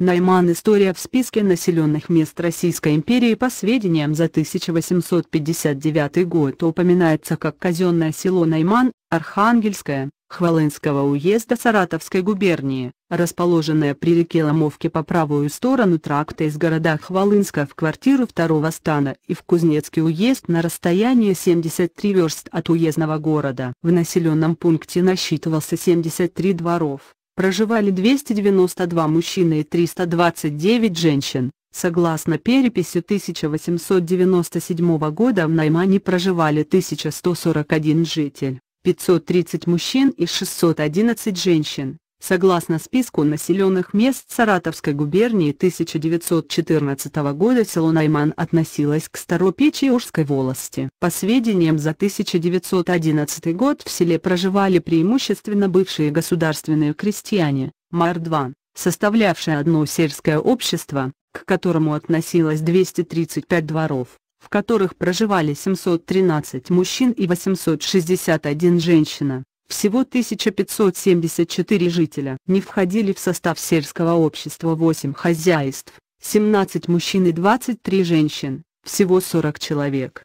Найман История в списке населенных мест Российской империи по сведениям за 1859 год упоминается как казенное село Найман, Архангельское, Хвалынского уезда Саратовской губернии, расположенное при реке Ломовке по правую сторону тракта из города Хвалынска в квартиру второго стана и в Кузнецкий уезд на расстоянии 73 верст от уездного города. В населенном пункте насчитывался 73 дворов проживали 292 мужчины и 329 женщин. Согласно переписи 1897 года в Наймане проживали 1141 житель, 530 мужчин и 611 женщин. Согласно списку населенных мест Саратовской губернии 1914 года село Найман относилось к Старопечиорской волости. По сведениям за 1911 год в селе проживали преимущественно бывшие государственные крестьяне, Мардван, составлявшие одно сельское общество, к которому относилось 235 дворов в которых проживали 713 мужчин и 861 женщина. Всего 1574 жителя. Не входили в состав сельского общества 8 хозяйств, 17 мужчин и 23 женщин, всего 40 человек.